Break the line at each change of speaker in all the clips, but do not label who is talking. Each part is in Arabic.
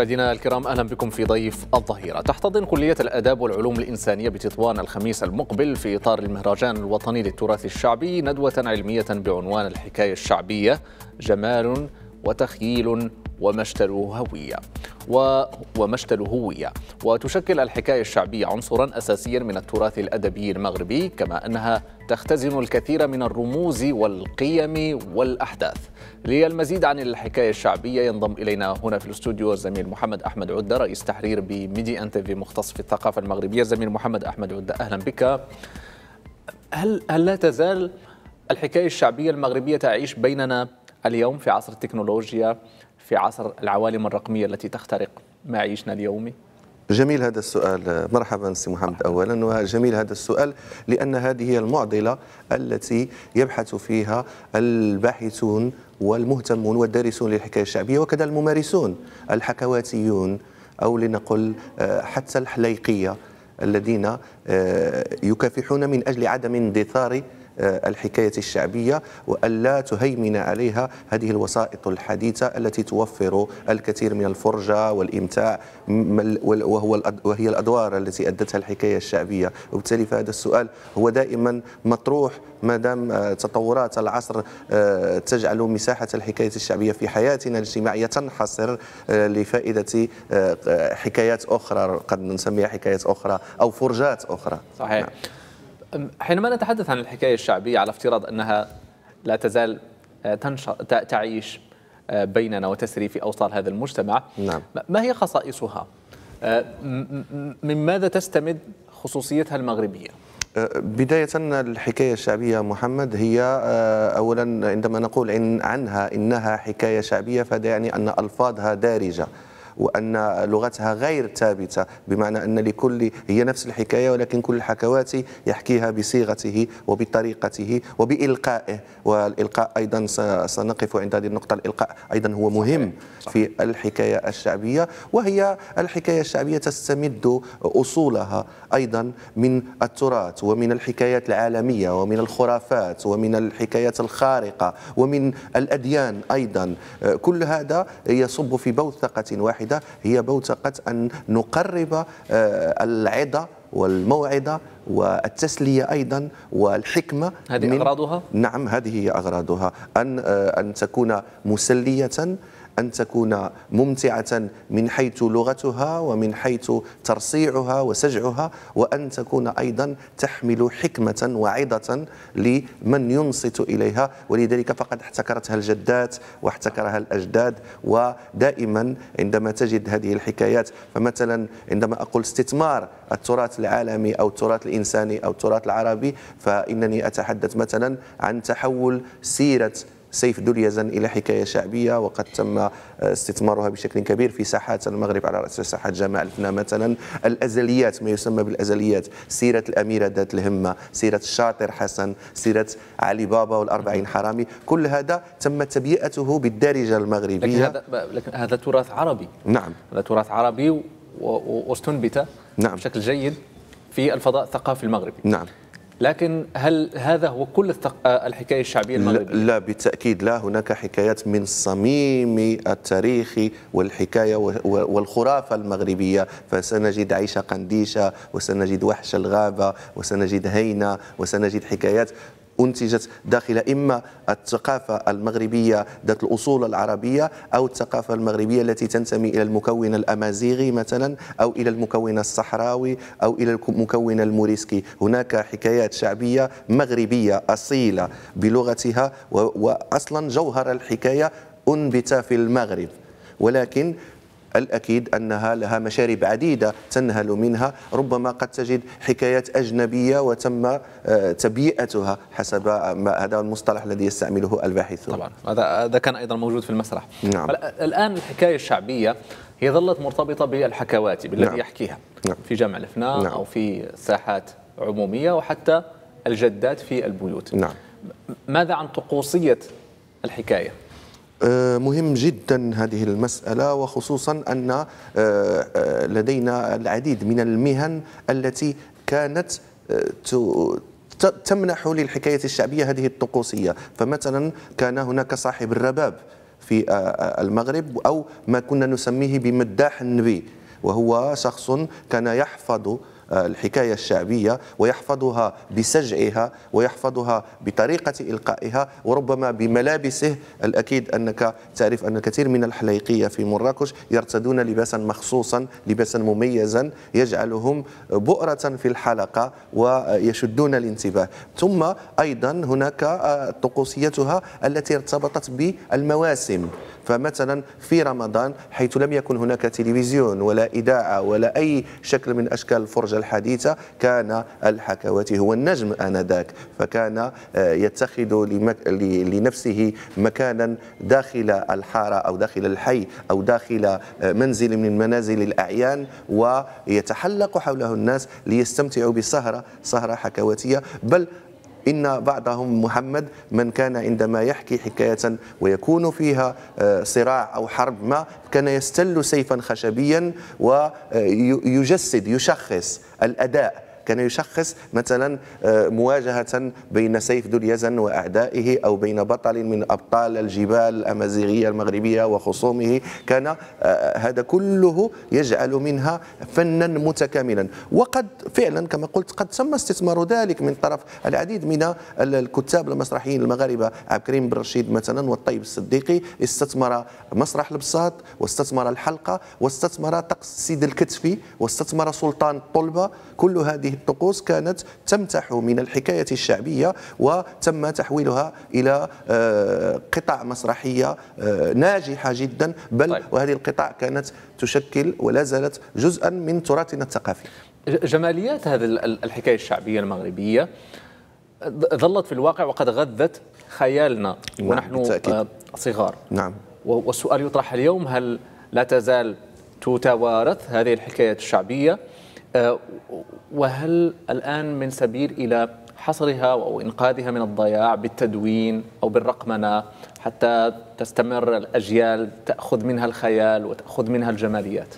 مشاهدينا الكرام اهلا بكم في ضيف الظهيره. تحتضن كليه الاداب والعلوم الانسانيه بتطوان الخميس المقبل في اطار المهرجان الوطني للتراث الشعبي ندوه علميه بعنوان الحكايه الشعبيه جمال وتخييل ومشتل هوية و... ومشتل هوية وتشكل الحكاية الشعبية عنصرا أساسيا من التراث الأدبي المغربي كما أنها تختزن الكثير من الرموز والقيم والأحداث للمزيد عن الحكاية الشعبية ينضم إلينا هنا في الاستوديو الزميل محمد أحمد عدة رئيس تحرير بميدي أن تيفي مختص في الثقافة المغربية الزميل محمد أحمد عدة أهلا بك هل, هل لا تزال الحكاية الشعبية المغربية تعيش بيننا اليوم في عصر التكنولوجيا في عصر العوالم الرقمية التي تخترق ما عيشنا اليومي؟ جميل
هذا السؤال مرحبا سي محمد اولا وجميل هذا السؤال لان هذه هي المعضله التي يبحث فيها الباحثون والمهتمون والدارسون للحكايه الشعبيه وكذا الممارسون الحكواتيون او لنقل آه، حتى الحليقيه الذين آه، يكافحون من اجل عدم اندثار آه، الحكاية الشعبية وألا تهيمن عليها هذه الوسائط الحديثة التي توفر الكثير من الفرجة والإمتاع وهو وهي الأدوار التي أدتها الحكاية الشعبية وبالتالي فهذا السؤال هو دائما مطروح ما دام آه، تطورات العصر آه، تجعل مساحة الحكاية الشعبية في حياتنا الاجتماعية تنحصر لفائدة حكايات أخرى قد نسميها حكايات أخرى أو فرجات أخرى
صحيح نعم. حينما نتحدث عن الحكاية الشعبية على افتراض أنها لا تزال آه، تنشر تعيش آه، بيننا وتسري في أوصال هذا المجتمع نعم. ما هي خصائصها؟ آه، من ماذا تستمد خصوصيتها المغربية؟
بداية الحكاية الشعبية محمد هي أولا عندما نقول عنها إنها حكاية شعبية فهذا يعني أن ألفاظها دارجة وان لغتها غير ثابته بمعنى ان لكل هي نفس الحكايه ولكن كل الحكوات يحكيها بصيغته وبطريقته وبالقائه والالقاء ايضا سنقف عند هذه النقطه الالقاء ايضا هو مهم في الحكايه الشعبيه وهي الحكايه الشعبيه تستمد اصولها ايضا من التراث ومن الحكايات العالميه ومن الخرافات ومن الحكايات الخارقه ومن الاديان ايضا كل هذا يصب في بوثقه واحده واحدة هي بوتقة أن نقرب آه، العظة والموعظة والتسلية أيضا والحكمة هذه أغراضها؟ نعم هذه هي أغراضها أن آه، أن تكون مسلية أن تكون ممتعة من حيث لغتها ومن حيث ترصيعها وسجعها وأن تكون أيضا تحمل حكمة وعظة لمن ينصت إليها ولذلك فقد احتكرتها الجدات واحتكرها الأجداد ودائما عندما تجد هذه الحكايات فمثلا عندما أقول استثمار التراث العالمي أو التراث الإنساني أو التراث العربي فإنني أتحدث مثلا عن تحول سيرة سيف دليزا إلى حكاية شعبية وقد تم آه، استثمارها بشكل كبير في ساحات المغرب على رأس ساحه جامع الفنا مثلا الأزليات ما يسمى بالأزليات سيرة الأميرة ذات الهمة سيرة الشاطر حسن سيرة علي بابا والأربعين حرامي كل هذا تم تبيئته بالدارجة المغربية لكن
هذا, لكن هذا تراث عربي نعم هذا تراث عربي واستنبت نعم. بشكل جيد في الفضاء الثقافي المغربي نعم لكن هل هذا هو كل آه، الحكايه الشعبيه المغربيه؟
لا بالتاكيد لا هناك حكايات من صميم التاريخ والحكايه والخرافه المغربيه فسنجد عيشه قنديشه وسنجد وحش الغابه وسنجد هينه وسنجد حكايات أنتجت داخل إما الثقافة المغربية ذات الأصول العربية أو الثقافة المغربية التي تنتمي إلى المكون الأمازيغي مثلا أو إلى المكون الصحراوي أو إلى المكون الموريسكي هناك حكايات شعبية مغربية أصيلة بلغتها وأصلا جوهر الحكاية أنبت في المغرب ولكن الأكيد أنها لها مشارب عديدة تنهل منها ربما قد تجد حكايات أجنبية وتم آه، تبيئتها حسب ما هذا المصطلح الذي يستعمله الباحثون طبعا
هذا كان أيضا موجود في المسرح نعم. الآن الحكاية الشعبية هي ظلت مرتبطة بالحكواتي بالذي نعم. يحكيها نعم. في جامع الفناء نعم. أو في ساحات عمومية وحتى الجدات في البيوت نعم. ماذا عن طقوسية الحكاية
آه، مهم جدا هذه المسألة وخصوصا أن آه، آه، لدينا العديد من المهن التي كانت تمنح للحكاية الشعبية هذه الطقوسية فمثلا كان هناك صاحب الرباب في المغرب أو ما كنا نسميه بمداح النبي وهو شخص كان يحفظ آه، الحكاية الشعبية ويحفظها بسجعها ويحفظها بطريقة إلقائها وربما بملابسه الأكيد أنك تعرف أن كثير من الحليقية في مراكش يرتدون لباسا مخصوصا لباسا مميزا يجعلهم بؤرة في الحلقة ويشدون الانتباه ثم أيضا هناك آه، طقوسيتها التي ارتبطت بالمواسم فمثلا في رمضان حيث لم يكن هناك تلفزيون ولا إذاعة ولا أي شكل من أشكال الفرجة الحديثة كان الحكواتي هو النجم آنذاك فكان آه، يتخذ لنفسه مكانا داخل الحارة أو داخل الحي أو داخل آه، منزل من منازل الأعيان ويتحلق حوله الناس ليستمتعوا بسهرة سهرة حكواتية بل إن بعضهم محمد من كان عندما يحكي حكاية ويكون فيها آه، صراع أو حرب ما كان يستل سيفا خشبيا ويجسد يشخص الأداء كان يشخص مثلا آه، مواجهة بين سيف ذو اليزن وأعدائه أو بين بطل من أبطال الجبال الأمازيغية المغربية وخصومه كان آه، آه، هذا كله يجعل منها فنا متكاملا وقد فعلا كما قلت قد تم استثمار ذلك من طرف العديد من الكتاب المسرحيين المغاربة عبد الكريم بن رشيد مثلا والطيب الصديقي استثمر مسرح البساط واستثمر الحلقة واستثمر طقس سيد الكتفي واستثمر سلطان الطلبة كل هذه الطقوس كانت تمتح من الحكاية الشعبية وتم تحويلها إلى آه، قطع مسرحية آه، ناجحة جدا بل طيب. وهذه القطع كانت تشكل ولا زالت جزءا من تراثنا الثقافي
جماليات هذه الحكاية الشعبية المغربية ظلت في الواقع وقد غذت خيالنا نعم ونحن بتأكيد. آه، صغار نعم والسؤال يطرح اليوم هل لا تزال تتوارث هذه الحكايات الشعبية آه، وهل الآن من سبيل إلى حصرها أو إنقاذها من الضياع بالتدوين أو بالرقمنة حتى تستمر الأجيال تأخذ منها الخيال وتأخذ منها الجماليات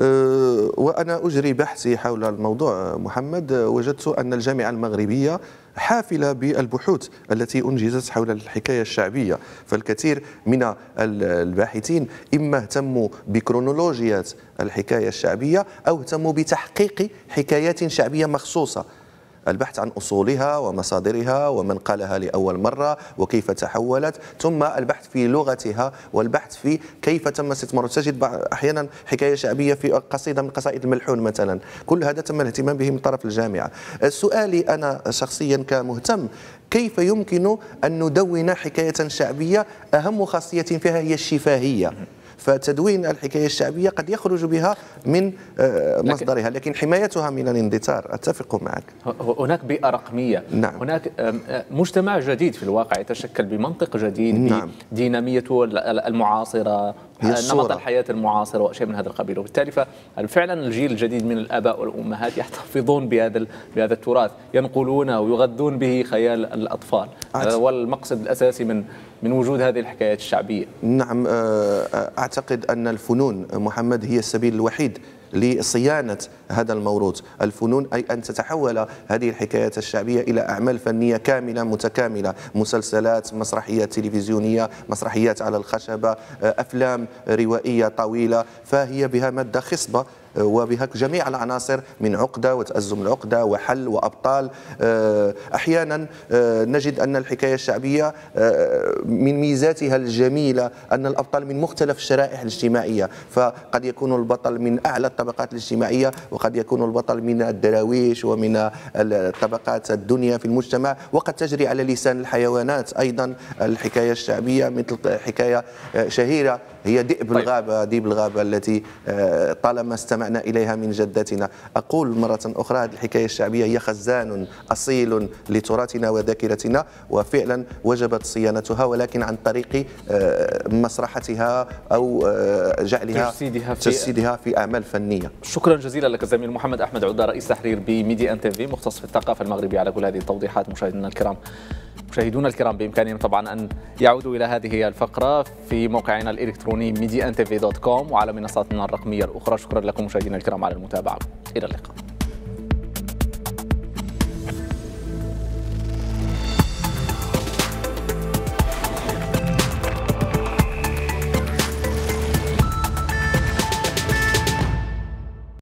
آه، وأنا أجري بحثي حول الموضوع آه، محمد وجدت أن الجامعة المغربية حافلة بالبحوث التي أنجزت حول الحكاية الشعبية فالكثير من الباحثين إما اهتموا بكرونولوجيات الحكاية الشعبية أو اهتموا بتحقيق حكايات شعبية مخصوصة البحث عن أصولها ومصادرها ومن قالها لأول مرة وكيف تحولت ثم البحث في لغتها والبحث في كيف تم استثمار تجد أحيانا حكاية شعبية في قصيدة من قصائد الملحون مثلا كل هذا تم الاهتمام به من طرف الجامعة سؤالي أنا شخصيا كمهتم كيف يمكن أن ندون حكاية شعبية أهم خاصية فيها هي الشفاهية فتدوين الحكاية الشعبية قد يخرج بها من آه، مصدرها لكن حمايتها من الاندثار أتفق معك
هناك بيئة رقمية نعم. هناك آه، مجتمع جديد في الواقع يتشكل بمنطق جديد نعم. بديناميته المعاصرة آه، نمط الحياة المعاصرة وأشياء من هذا القبيل وبالتالي فعلا الجيل الجديد من الآباء والأمهات يحتفظون بهذا بهذا التراث ينقلونه ويغذون به خيال الأطفال هذا هو المقصد الأساسي من من وجود هذه الحكايات الشعبيه نعم آه،
آه، اعتقد ان الفنون آه، محمد هي السبيل الوحيد لصيانة هذا الموروث الفنون أي أن تتحول هذه الحكايات الشعبية إلى أعمال فنية كاملة متكاملة مسلسلات مسرحيات تلفزيونية مسرحيات على الخشبة آه، أفلام روائية طويلة فهي بها مادة خصبة آه، وبها جميع العناصر من عقدة وتأزم العقدة وحل وأبطال آه، أحيانا نجد أن الحكاية الشعبية من ميزاتها الجميلة أن الأبطال من مختلف الشرائح الاجتماعية فقد يكون البطل من أعلى الطبقات الاجتماعية وقد يكون البطل من الدراويش ومن الطبقات الدنيا في المجتمع وقد تجري على لسان الحيوانات أيضا الحكاية الشعبية مثل حكاية شهيرة هي ذئب طيب. الغابة ذئب الغابة التي آه، طالما استمعنا إليها من جدتنا أقول مرة أخرى هذه الحكاية الشعبية هي خزان أصيل لتراثنا وذاكرتنا وفعلا وجبت صيانتها ولكن عن طريق آه، مسرحتها أو آه، جعلها تجسيدها في, تجسيدها في أعمال فنية
شكرا جزيلا لك الزميل محمد أحمد عودة رئيس تحرير بميديا أن تي مختص في الثقافة المغربية على كل هذه التوضيحات مشاهدينا الكرام مشاهدونا الكرام بإمكانهم طبعا أن يعودوا إلى هذه الفقرة في موقعنا الإلكتروني ميدي ان دوت كوم وعلى منصاتنا الرقمية الأخرى شكرا لكم مشاهدينا الكرام على المتابعة إلى اللقاء